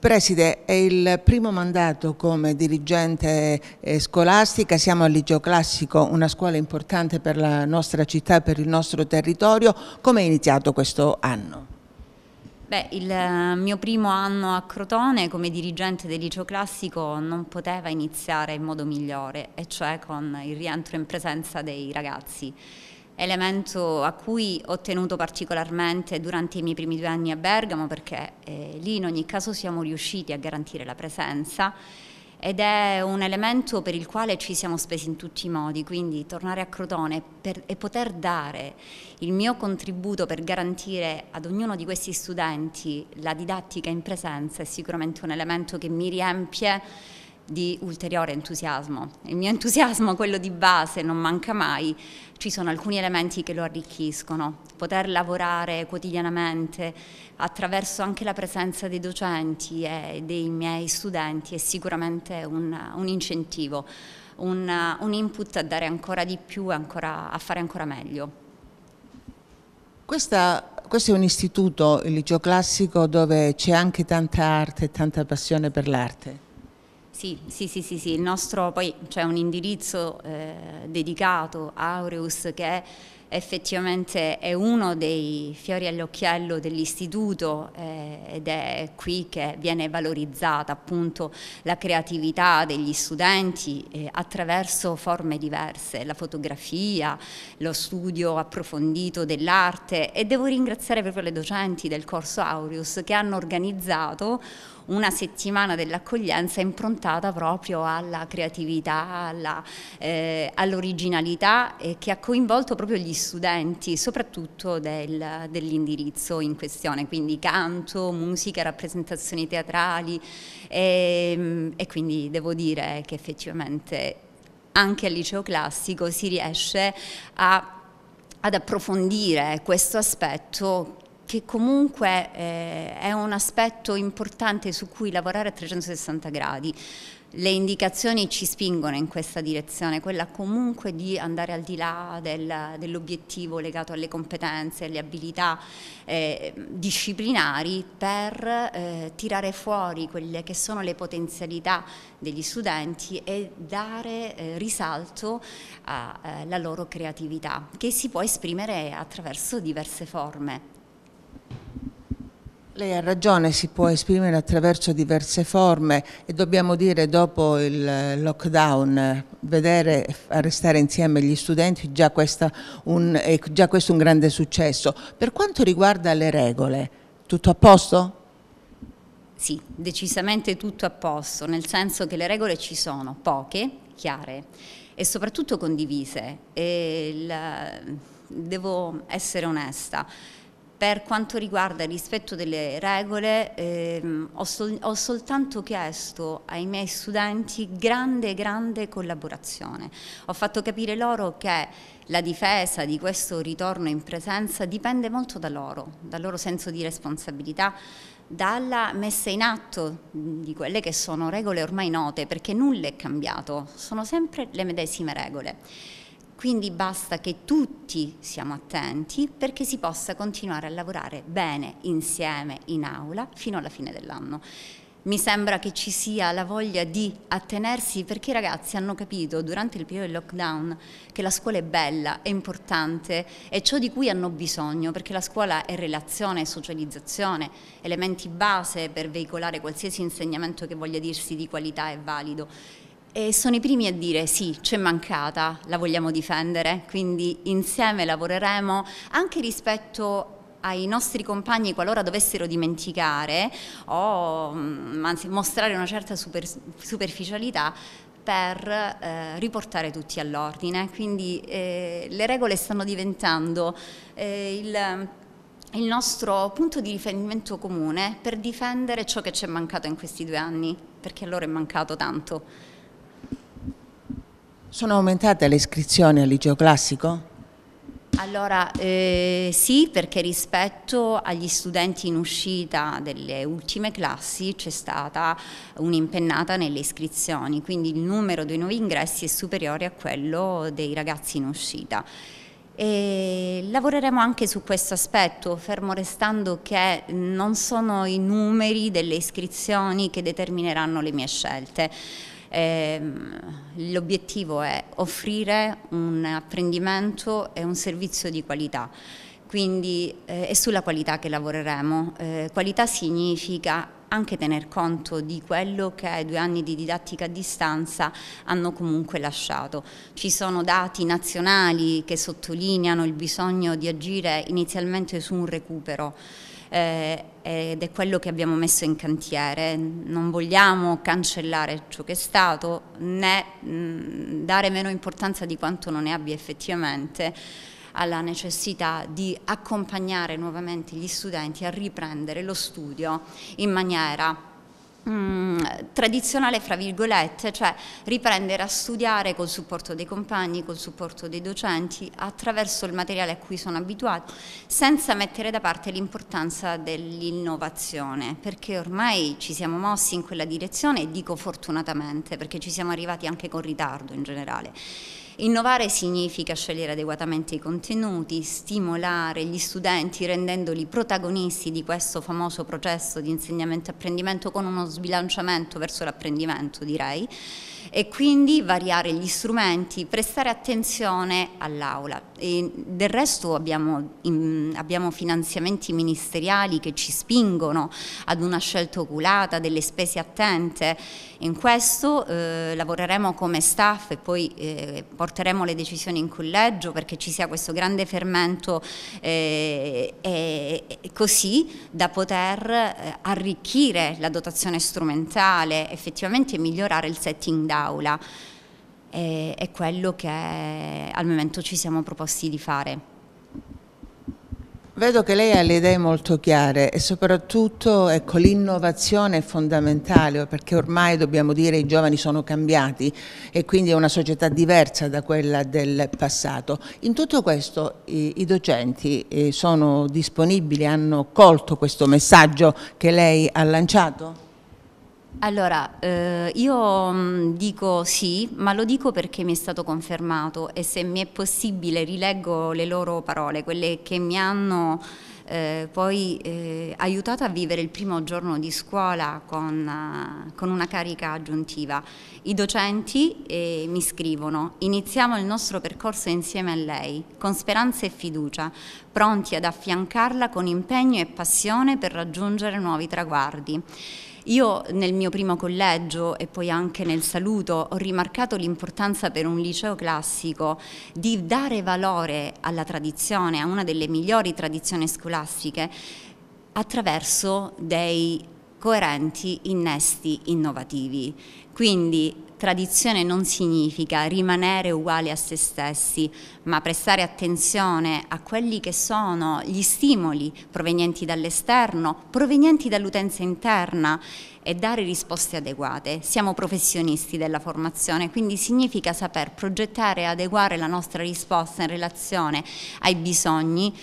Preside, è il primo mandato come dirigente eh, scolastica, siamo al Liceo Classico, una scuola importante per la nostra città e per il nostro territorio. Come è iniziato questo anno? Beh, il eh, mio primo anno a Crotone come dirigente del liceo classico non poteva iniziare in modo migliore, e cioè con il rientro in presenza dei ragazzi elemento a cui ho tenuto particolarmente durante i miei primi due anni a Bergamo perché eh, lì in ogni caso siamo riusciti a garantire la presenza ed è un elemento per il quale ci siamo spesi in tutti i modi, quindi tornare a Crotone per, e poter dare il mio contributo per garantire ad ognuno di questi studenti la didattica in presenza è sicuramente un elemento che mi riempie di ulteriore entusiasmo. Il mio entusiasmo, quello di base, non manca mai, ci sono alcuni elementi che lo arricchiscono. Poter lavorare quotidianamente attraverso anche la presenza dei docenti e dei miei studenti è sicuramente un, un incentivo, un, un input a dare ancora di più e a fare ancora meglio. Questa questo è un istituto, il liceo classico, dove c'è anche tanta arte e tanta passione per l'arte. Sì, sì, sì, sì, sì. il nostro poi c'è un indirizzo eh, dedicato a Aureus che effettivamente è uno dei fiori all'occhiello dell'istituto eh, ed è qui che viene valorizzata appunto la creatività degli studenti eh, attraverso forme diverse, la fotografia, lo studio approfondito dell'arte e devo ringraziare proprio le docenti del corso Aureus che hanno organizzato una settimana dell'accoglienza improntata proprio alla creatività, eh, all'originalità e eh, che ha coinvolto proprio gli studenti, soprattutto del, dell'indirizzo in questione, quindi canto, musica, rappresentazioni teatrali e, ehm, e quindi devo dire che effettivamente anche al liceo classico si riesce a ad approfondire questo aspetto che comunque eh, è un aspetto importante su cui lavorare a 360 gradi. Le indicazioni ci spingono in questa direzione, quella comunque di andare al di là del, dell'obiettivo legato alle competenze, alle abilità eh, disciplinari per eh, tirare fuori quelle che sono le potenzialità degli studenti e dare eh, risalto alla eh, loro creatività, che si può esprimere attraverso diverse forme. Lei ha ragione, si può esprimere attraverso diverse forme e dobbiamo dire dopo il eh, lockdown, vedere restare insieme gli studenti già, un, è eh, già questo un grande successo. Per quanto riguarda le regole, tutto a posto? Sì, decisamente tutto a posto, nel senso che le regole ci sono, poche, chiare e soprattutto condivise. E la, devo essere onesta. Per quanto riguarda il rispetto delle regole, ehm, ho, sol ho, soltanto chiesto ai miei studenti grande, grande collaborazione. Ho fatto capire loro che la difesa di questo ritorno in presenza dipende molto da loro, dal loro senso di responsabilità, dalla messa in atto di quelle che sono regole ormai note, perché nulla è cambiato, sono sempre le medesime regole. Quindi basta che tutti siamo attenti perché si possa continuare a lavorare bene insieme in aula fino alla fine dell'anno mi sembra che ci sia la voglia di attenersi perché i ragazzi hanno capito durante il periodo del lockdown che la scuola è bella, è importante, è ciò di cui hanno bisogno perché la scuola è relazione, socializzazione, elementi base per veicolare qualsiasi insegnamento che voglia dirsi di qualità e valido e sono i primi a dire sì, c'è mancata, la vogliamo difendere, quindi insieme lavoreremo anche rispetto ai nostri compagni qualora dovessero dimenticare o mm, anzi, mostrare una certa super, superficialità per eh, riportare tutti all'ordine. Quindi eh, le regole stanno diventando eh, il il nostro punto di riferimento comune per difendere ciò che ci è mancato in questi due anni, perché allora è mancato tanto. Sono aumentate le iscrizioni al liceo classico? Allora eh, sì, perché rispetto agli studenti in uscita delle ultime classi c'è stata un'impennata nelle iscrizioni, quindi il numero dei nuovi ingressi è superiore a quello dei ragazzi in uscita. E lavoreremo anche su questo aspetto, fermo restando che non sono i numeri delle iscrizioni che determineranno le mie scelte. Ehm, l'obiettivo è offrire un apprendimento e un servizio di qualità quindi eh, è sulla qualità che lavoreremo. Eh, qualità significa anche tener conto di quello che due anni di didattica a distanza hanno comunque lasciato. Ci sono dati nazionali che sottolineano il bisogno di agire inizialmente su un recupero eh, ed è quello che abbiamo messo in cantiere. Non vogliamo cancellare ciò che è stato né mh, mm, dare meno importanza di quanto non ne abbia effettivamente alla necessità di accompagnare nuovamente gli studenti a riprendere lo studio in maniera Mm, tradizionale fra virgolette, cioè riprendere a studiare col supporto dei compagni, col supporto dei docenti, attraverso il materiale a cui sono abituato, senza mettere da parte l'importanza dell'innovazione, perché ormai ci siamo mossi in quella direzione e dico fortunatamente, perché ci siamo arrivati anche con ritardo in generale. Innovare significa scegliere adeguatamente i contenuti, stimolare gli studenti rendendoli protagonisti di questo famoso processo di insegnamento-apprendimento con uno sbilanciamento verso l'apprendimento direi e quindi variare gli strumenti, prestare attenzione all'aula. Del resto abbiamo, abbiamo, finanziamenti ministeriali che ci spingono ad una scelta oculata, delle spese attente in questo eh, lavoreremo come staff e poi eh, porteremo le decisioni in collegio perché ci sia questo grande fermento eh, così da poter eh, arricchire la dotazione strumentale, effettivamente migliorare il setting d'aula. è quello che al momento ci siamo proposti di fare. Vedo che lei ha le idee molto chiare e soprattutto ecco, l'innovazione è fondamentale perché ormai dobbiamo dire i giovani sono cambiati e quindi è una società diversa da quella del passato. In tutto questo i, i docenti eh, sono disponibili, hanno colto questo messaggio che lei ha lanciato? Allora, eh, io mm, dico sì, ma lo dico perché mi è stato confermato e se mi è possibile rileggo le loro parole, quelle che mi hanno eh, poi eh, aiutato a vivere il primo giorno di scuola con, uh, con una carica aggiuntiva. I docenti eh, mi scrivono, iniziamo il nostro percorso insieme a lei, con speranza e fiducia, pronti ad affiancarla con impegno e passione per raggiungere nuovi traguardi. Io nel mio primo collegio e poi anche nel saluto ho rimarcato l'importanza per un liceo classico di dare valore alla tradizione, a una delle migliori tradizioni scolastiche, attraverso dei coerenti innesti innovativi. Quindi tradizione non significa rimanere uguali a se stessi, ma prestare attenzione a quelli che sono gli stimoli provenienti dall'esterno, provenienti dall'utenza interna e dare risposte adeguate. Siamo professionisti della formazione, quindi significa saper progettare e adeguare la nostra risposta in relazione ai bisogni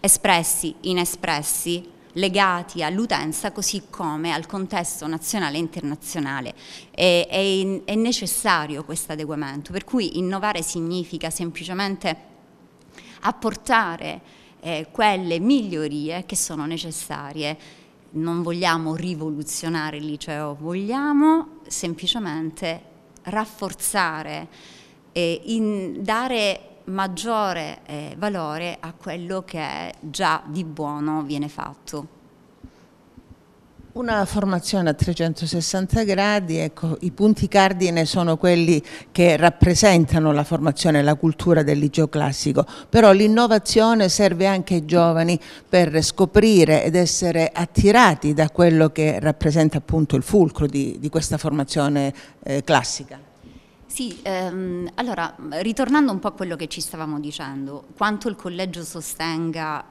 espressi, inespressi, legati all'utenza così come al contesto nazionale e internazionale. È, è, è necessario questo adeguamento, per cui innovare significa semplicemente apportare eh, quelle migliorie che sono necessarie. Non vogliamo rivoluzionare il liceo, vogliamo semplicemente rafforzare, eh, in, dare maggiore eh, valore a quello che già di buono viene fatto. Una formazione a 360 gradi, ecco, i punti cardine sono quelli che rappresentano la formazione e la cultura del liceo classico, però l'innovazione serve anche ai giovani per scoprire ed essere attirati da quello che rappresenta appunto il fulcro di, di questa formazione eh, classica. Sì, ehm, allora, ritornando un po' a quello che ci stavamo dicendo, quanto il collegio sostenga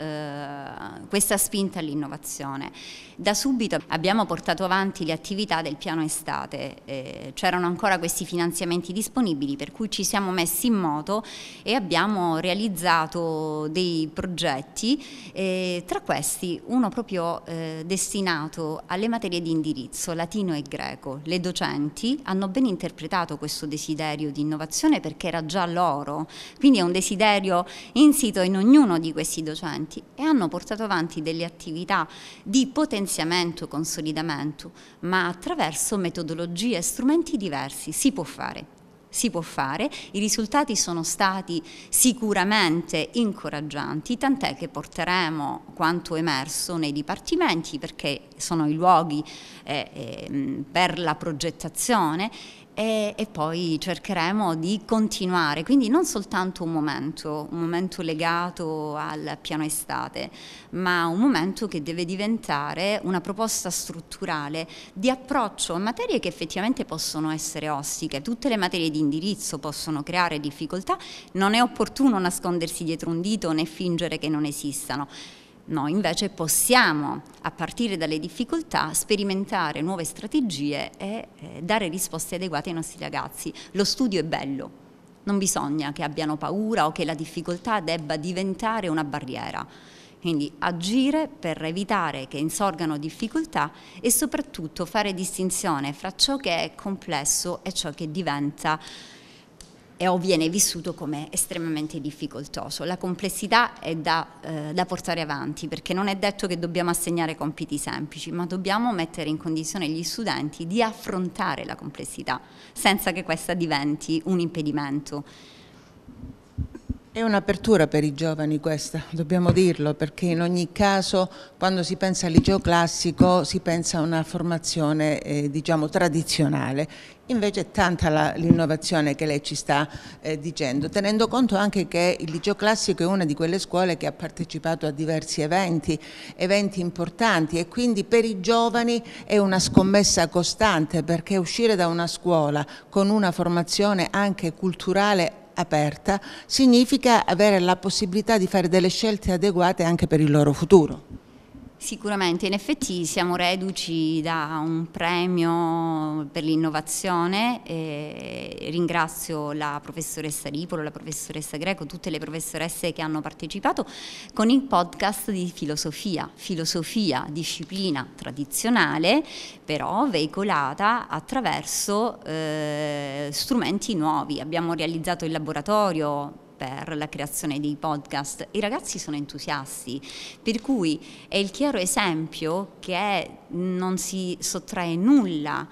eh, questa spinta all'innovazione. Da subito abbiamo portato avanti le attività del piano estate, eh, c'erano ancora questi finanziamenti disponibili per cui ci siamo messi in moto e abbiamo realizzato dei progetti, eh, tra questi uno proprio eh, destinato alle materie di indirizzo, latino e greco. Le docenti hanno ben interpretato questo desiderio desiderio di innovazione perché era già loro, quindi è un desiderio insito in ognuno di questi docenti e hanno portato avanti delle attività di potenziamento consolidamento, ma attraverso metodologie e strumenti diversi si può fare si può fare, i risultati sono stati sicuramente incoraggianti, tant'è che porteremo quanto emerso nei dipartimenti perché sono i luoghi eh, eh, per la progettazione e, e, poi cercheremo di continuare, quindi non soltanto un momento, un momento legato al piano estate, ma un momento che deve diventare una proposta strutturale di approccio a materie che effettivamente possono essere ostiche, tutte le materie di indirizzo possono creare difficoltà, non è opportuno nascondersi dietro un dito né fingere che non esistano. Noi invece possiamo, a partire dalle difficoltà, sperimentare nuove strategie e eh, dare risposte adeguate ai nostri ragazzi. Lo studio è bello, non bisogna che abbiano paura o che la difficoltà debba diventare una barriera. Quindi agire per evitare che insorgano difficoltà e soprattutto fare distinzione fra ciò che è complesso e ciò che diventa e o viene vissuto come estremamente difficoltoso. La complessità è da, eh, da portare avanti perché non è detto che dobbiamo assegnare compiti semplici, ma dobbiamo mettere in condizione gli studenti di affrontare la complessità senza che questa diventi un impedimento. È un'apertura per i giovani questa, dobbiamo dirlo, perché in ogni caso quando si pensa al liceo classico si pensa a una formazione eh, diciamo tradizionale, invece è tanta l'innovazione che lei ci sta eh, dicendo, tenendo conto anche che il liceo classico è una di quelle scuole che ha partecipato a diversi eventi, eventi importanti e quindi per i giovani è una scommessa costante perché uscire da una scuola con una formazione anche culturale aperta significa avere la possibilità di fare delle scelte adeguate anche per il loro futuro. Sicuramente, in effetti siamo reduci da un premio per l'innovazione, ringrazio la professoressa Ripolo, la professoressa Greco, tutte le professoresse che hanno partecipato con il podcast di filosofia, filosofia, disciplina tradizionale, però veicolata attraverso eh, strumenti nuovi. Abbiamo realizzato il laboratorio per la creazione dei podcast. I ragazzi sono entusiasti, per cui è il chiaro esempio che non si sottrae nulla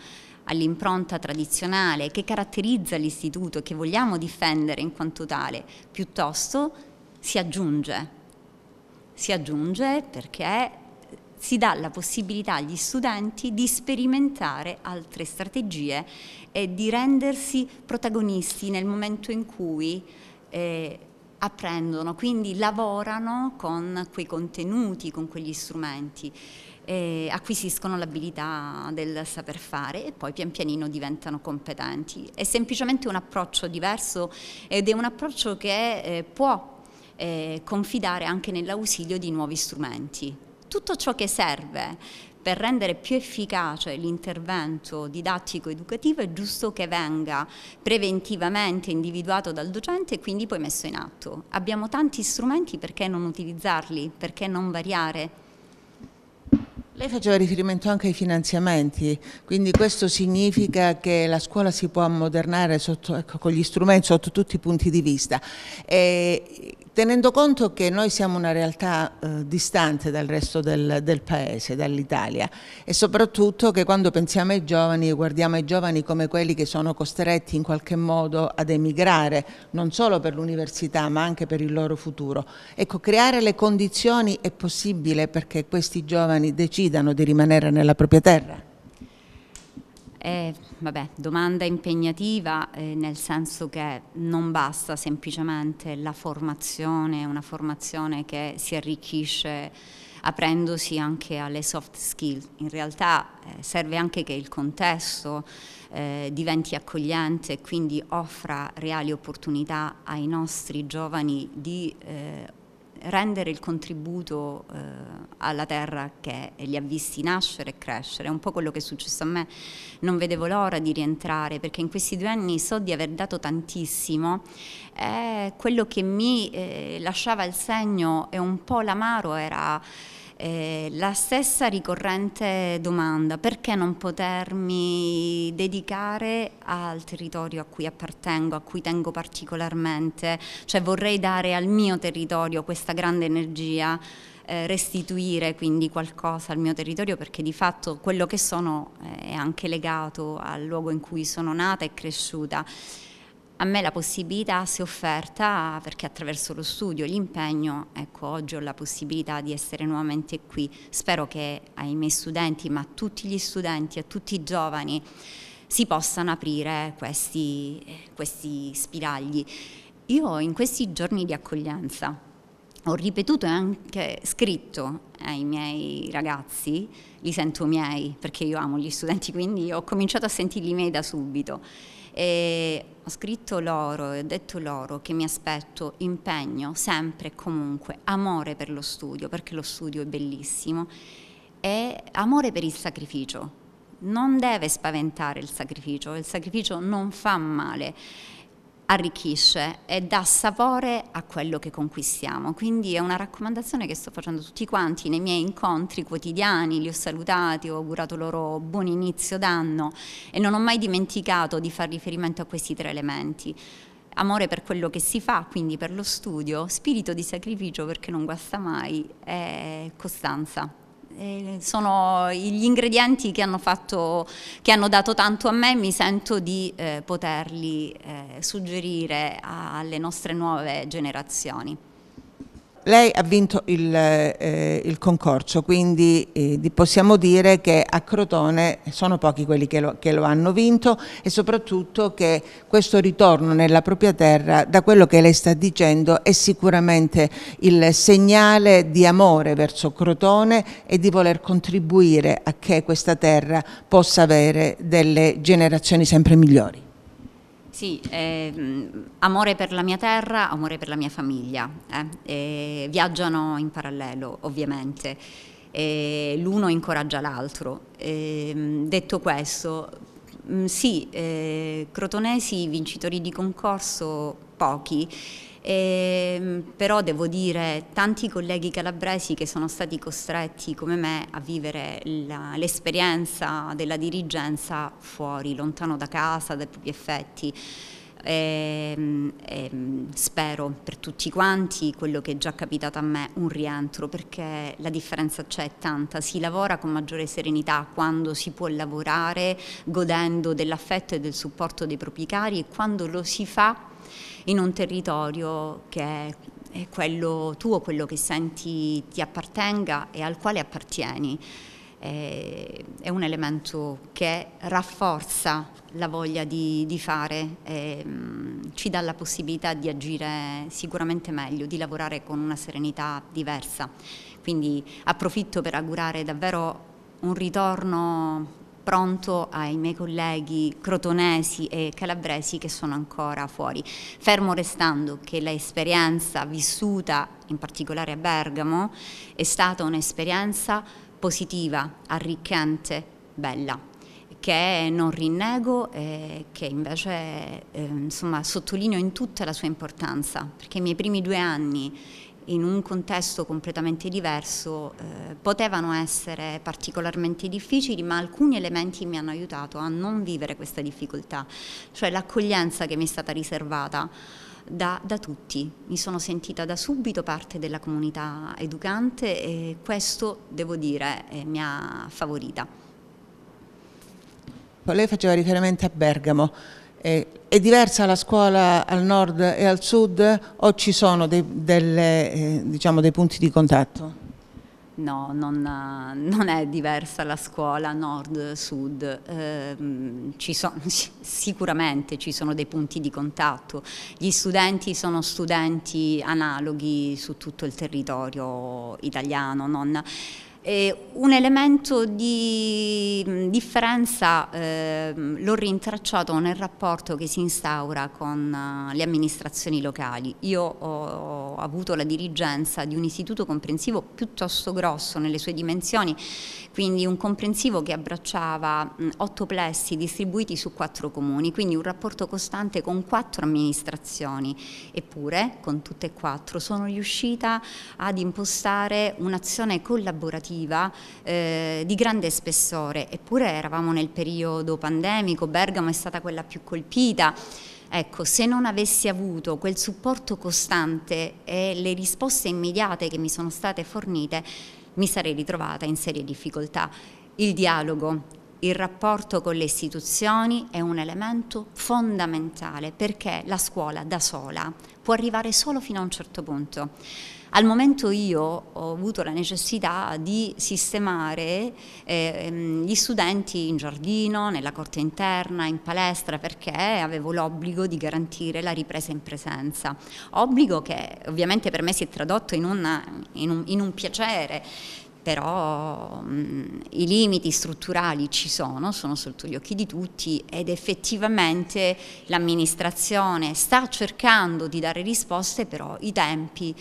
all'impronta tradizionale che caratterizza l'istituto, e che vogliamo difendere in quanto tale, piuttosto si aggiunge. Si aggiunge perché si dà la possibilità agli studenti di sperimentare altre strategie e di rendersi protagonisti nel momento in cui eh, apprendono, quindi lavorano con quei contenuti, con quegli strumenti, eh, acquisiscono l'abilità del saper fare e poi pian pianino diventano competenti. È semplicemente un approccio diverso ed è un approccio che eh, può eh, confidare anche nell'ausilio di nuovi strumenti. Tutto ciò che serve per rendere più efficace l'intervento didattico-educativo è giusto che venga preventivamente individuato dal docente e quindi poi messo in atto. Abbiamo tanti strumenti, perché non utilizzarli? Perché non variare? Lei faceva riferimento anche ai finanziamenti, quindi questo significa che la scuola si può ammodernare sotto, ecco, con gli strumenti sotto tutti i punti di vista. E tenendo conto che noi siamo una realtà eh, distante dal resto del, del paese, dall'Italia e soprattutto che quando pensiamo ai giovani guardiamo ai giovani come quelli che sono costretti in qualche modo ad emigrare, non solo per l'università ma anche per il loro futuro. Ecco, creare le condizioni è possibile perché questi giovani decidano di rimanere nella propria terra? Eh, vabbè, domanda impegnativa eh, nel senso che non basta semplicemente la formazione, una formazione che si arricchisce aprendosi anche alle soft skills. In realtà eh, serve anche che il contesto eh, diventi accogliente e quindi offra reali opportunità ai nostri giovani di eh, rendere il contributo eh, alla terra che li ha visti nascere e crescere. È un po' quello che è successo a me. Non vedevo l'ora di rientrare perché in questi due anni so di aver dato tantissimo. Eh, quello che mi eh, lasciava il segno e un po' l'amaro era eh, la stessa ricorrente domanda, perché non potermi dedicare al territorio a cui appartengo, a cui tengo particolarmente, cioè vorrei dare al mio territorio questa grande energia eh, restituire quindi qualcosa al mio territorio perché di fatto quello che sono eh, è anche legato al luogo in cui sono nata e cresciuta a me la possibilità si è offerta perché attraverso lo studio, l'impegno, ecco, oggi ho la possibilità di essere nuovamente qui. Spero che ai miei studenti, ma a tutti gli studenti, a tutti i giovani, si possano aprire questi, questi spiragli. Io in questi giorni di accoglienza ho ripetuto e anche scritto eh, ai miei ragazzi, li sento miei perché io amo gli studenti, quindi ho cominciato a sentirli miei da subito e ho scritto loro e ho detto loro che mi aspetto impegno sempre e comunque, amore per lo studio, perché lo studio è bellissimo, e amore per il sacrificio. Non deve spaventare il sacrificio, il sacrificio non fa male arricchisce e dà sapore a quello che conquistiamo. Quindi è una raccomandazione che sto facendo a tutti quanti nei miei incontri quotidiani, li ho salutati, ho augurato loro buon inizio d'anno e non ho mai dimenticato di far riferimento a questi tre elementi. Amore per quello che si fa, quindi per lo studio, spirito di sacrificio perché non guasta mai e costanza. Eh, sono gli ingredienti che hanno, fatto, che hanno, dato tanto a me, mi sento di eh, poterli eh, suggerire alle nostre nuove generazioni. Lei ha vinto il, eh, il concorso, quindi eh, possiamo dire che a Crotone sono pochi quelli che lo, che lo, hanno vinto e soprattutto che questo ritorno nella propria terra, da quello che lei sta dicendo, è sicuramente il segnale di amore verso Crotone e di voler contribuire a che questa terra possa avere delle generazioni sempre migliori. Sì, eh, amore per la mia terra, amore per la mia famiglia, eh, viaggiano in parallelo ovviamente, l'uno incoraggia l'altro. Ehm, detto questo, mh, mm, sì, eh, crotonesi vincitori di concorso pochi, e, ehm, però devo dire, tanti colleghi calabresi che sono stati costretti come me a vivere la, l'esperienza della dirigenza fuori, lontano da casa, dai propri effetti. E, ehm, e, ehm, spero per tutti quanti quello che è già capitato a me, un rientro, perché la differenza c'è tanta, si lavora con maggiore serenità quando si può lavorare godendo dell'affetto e del supporto dei propri cari e quando lo si fa in un territorio che è quello tuo, quello che senti ti appartenga e al quale appartieni. È un elemento che rafforza la voglia di, di fare, mm, ci dà la possibilità di agire sicuramente meglio, di lavorare con una serenità diversa. Quindi approfitto per augurare davvero un ritorno pronto ai miei colleghi crotonesi e calabresi che sono ancora fuori, fermo restando che l'esperienza vissuta in particolare a Bergamo è stata un'esperienza positiva, arricchente, bella che non rinnego e che invece eh, insomma, sottolineo in tutta la sua importanza, perché i miei primi due anni in un contesto completamente diverso eh, potevano essere particolarmente difficili, ma alcuni elementi mi hanno aiutato a non vivere questa difficoltà, cioè l'accoglienza che mi è stata riservata. Da, da, tutti, mi sono sentita da subito parte della comunità educante e questo, devo dire, eh, mi ha favorita. Lei faceva riferimento a Bergamo, eh, è diversa la scuola al nord e al sud o ci sono dei, delle, eh, diciamo dei punti di contatto? No, non, eh, non, è diversa la scuola nord-sud, eh, sicuramente ci sono dei punti di contatto, gli studenti sono studenti analoghi su tutto il territorio italiano, non, eh, un elemento di mm, differenza eh, l'ho rintracciato nel rapporto che si instaura con eh, le amministrazioni locali. Io ho avuto la dirigenza di un istituto comprensivo piuttosto grosso nelle sue dimensioni quindi un comprensivo che abbracciava otto plessi distribuiti su quattro comuni, quindi un rapporto costante con quattro amministrazioni, eppure con tutte e quattro sono riuscita ad impostare un'azione collaborativa eh, di grande spessore, eppure eravamo nel periodo pandemico, Bergamo è stata quella più colpita. Ecco, se non avessi avuto quel supporto costante e le risposte immediate che mi sono state fornite, mi sarei ritrovata in serie difficoltà. Il dialogo il rapporto con le istituzioni è un elemento fondamentale perché la scuola da sola può arrivare solo fino a un certo punto. Al momento io ho avuto la necessità di sistemare eh, ehm, gli studenti in giardino, nella corte interna, in palestra, perché avevo l'obbligo di garantire la ripresa in presenza. Obbligo che ovviamente per me si è tradotto in, una, in, un, in un piacere, però mh, i limiti strutturali ci sono, sono sotto gli occhi di tutti ed effettivamente l'amministrazione sta cercando di dare risposte, però i tempi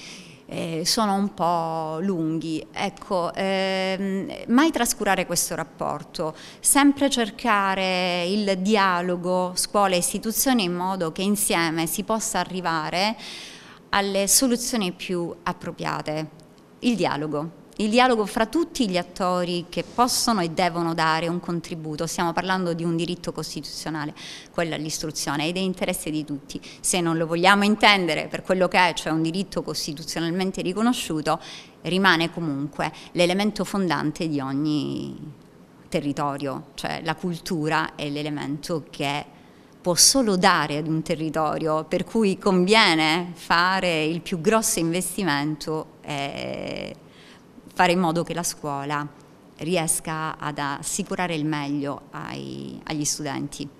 eh, sono un po' lunghi. Ecco, ehm, mai trascurare questo rapporto, sempre cercare il dialogo scuola e istituzioni in modo che insieme si possa arrivare alle soluzioni più appropriate. Il dialogo il dialogo fra tutti gli attori che possono e devono dare un contributo, stiamo parlando di un diritto costituzionale, quello all'istruzione, ed è interesse di tutti. Se non lo vogliamo intendere per quello che è, cioè un diritto costituzionalmente riconosciuto, rimane comunque l'elemento fondante di ogni territorio, cioè la cultura è l'elemento che può solo dare ad un territorio, per cui conviene fare il più grosso investimento eh, fare in modo che la scuola riesca ad assicurare il meglio ai, agli studenti.